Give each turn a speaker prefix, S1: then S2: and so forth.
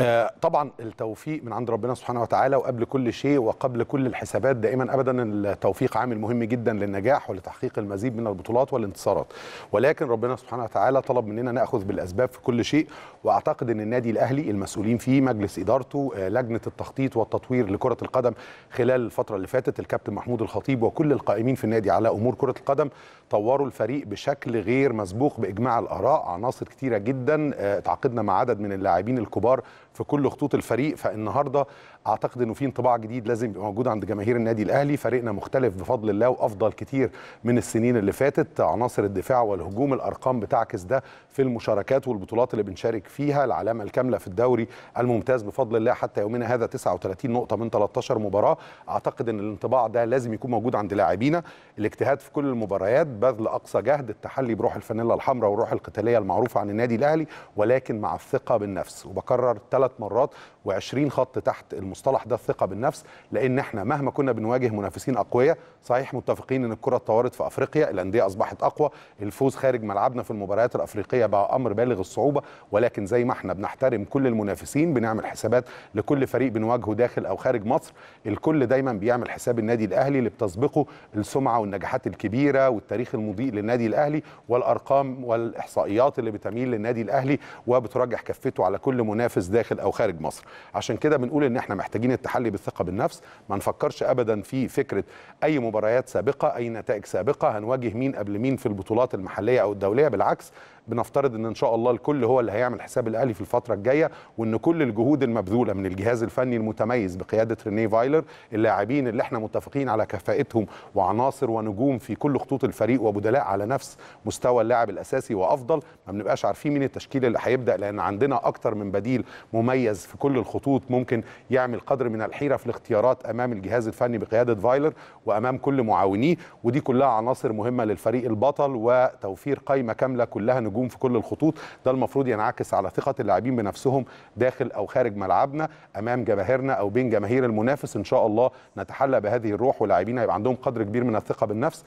S1: آه، طبعا التوفيق من عند ربنا سبحانه وتعالى وقبل كل شيء وقبل كل الحسابات دائما ابدا التوفيق عامل مهم جدا للنجاح ولتحقيق المزيد من البطولات والانتصارات ولكن ربنا سبحانه وتعالى طلب مننا ناخذ بالاسباب في كل شيء واعتقد ان النادي الاهلي المسؤولين فيه مجلس ادارته آه، لجنه التخطيط والتطوير لكره القدم خلال الفتره اللي فاتت الكابتن محمود الخطيب وكل القائمين في النادي على امور كره القدم طوروا الفريق بشكل غير مسبوق باجماع الاراء عناصر كثيره جدا آه، تعاقدنا مع عدد من اللاعبين الكبار في كل خطوط الفريق فالنهارده اعتقد انه في انطباع جديد لازم يبقى موجود عند جماهير النادي الاهلي فريقنا مختلف بفضل الله وافضل كتير من السنين اللي فاتت عناصر الدفاع والهجوم الارقام بتعكس ده في المشاركات والبطولات اللي بنشارك فيها العلامه الكامله في الدوري الممتاز بفضل الله حتى يومنا هذا 39 نقطه من 13 مباراه اعتقد ان الانطباع ده لازم يكون موجود عند لاعبينا الاجتهاد في كل المباريات بذل اقصى جهد التحلي بروح الفانيلا الحمراء والروح القتاليه المعروفه عن النادي الاهلي ولكن مع الثقه بالنفس وبكرر ثلاث مرات و20 خط تحت المصطلح ده الثقه بالنفس لان احنا مهما كنا بنواجه منافسين اقوياء صحيح متفقين ان الكره اتطورت في افريقيا الانديه اصبحت اقوى الفوز خارج ملعبنا في المباريات الافريقيه بقى امر بالغ الصعوبه ولكن زي ما احنا بنحترم كل المنافسين بنعمل حسابات لكل فريق بنواجهه داخل او خارج مصر الكل دايما بيعمل حساب النادي الاهلي اللي بتسبقه السمعه والنجاحات الكبيره والتاريخ المضيء للنادي الاهلي والارقام والاحصائيات اللي بتميل للنادي الاهلي وبترجح كفته على كل منافس داخل داخل او خارج مصر عشان كده بنقول ان احنا محتاجين التحلي بالثقه بالنفس ما نفكرش ابدا في فكره اي مباريات سابقه اي نتائج سابقه هنواجه مين قبل مين في البطولات المحليه او الدوليه بالعكس بنفترض ان ان شاء الله الكل هو اللي هيعمل حساب الاهلي في الفتره الجايه وان كل الجهود المبذوله من الجهاز الفني المتميز بقياده رينيه فايلر اللاعبين اللي احنا متفقين على كفاءتهم وعناصر ونجوم في كل خطوط الفريق وبدلاء على نفس مستوى اللاعب الاساسي وافضل ما بنبقاش عارفين مين التشكيل اللي هيبدا لان عندنا اكتر من بديل مميز في كل الخطوط ممكن يعمل قدر من الحيره في الاختيارات امام الجهاز الفني بقياده فايلر وامام كل معاونيه ودي كلها عناصر مهمه للفريق البطل وتوفير قائمه كامله كلها نجوم الهجوم في كل الخطوط ده المفروض ينعكس على ثقه اللاعبين بنفسهم داخل او خارج ملعبنا امام جماهيرنا او بين جماهير المنافس ان شاء الله نتحلى بهذه الروح واللاعبين هيبقى عندهم قدر كبير من الثقه بالنفس